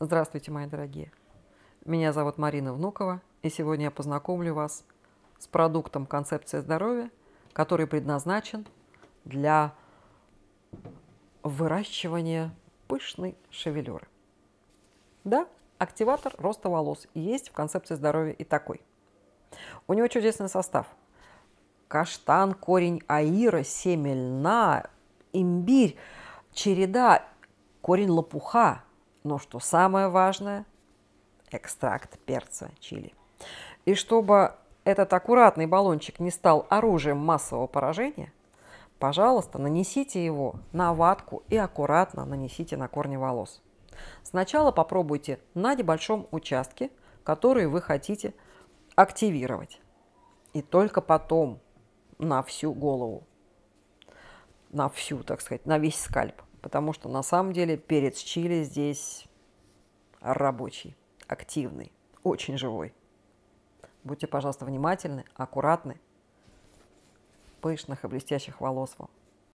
Здравствуйте, мои дорогие! Меня зовут Марина Внукова, и сегодня я познакомлю вас с продуктом концепции здоровья, который предназначен для выращивания пышной шевелюры. Да, активатор роста волос есть в концепции здоровья и такой. У него чудесный состав. Каштан, корень аира, семя льна, имбирь, череда, корень лопуха – но что самое важное – экстракт перца чили. И чтобы этот аккуратный баллончик не стал оружием массового поражения, пожалуйста, нанесите его на ватку и аккуратно нанесите на корни волос. Сначала попробуйте на небольшом участке, который вы хотите активировать. И только потом на всю голову, на всю, так сказать, на весь скальп потому что на самом деле перец чили здесь рабочий, активный, очень живой. Будьте, пожалуйста, внимательны, аккуратны. Пышных и блестящих волос вам.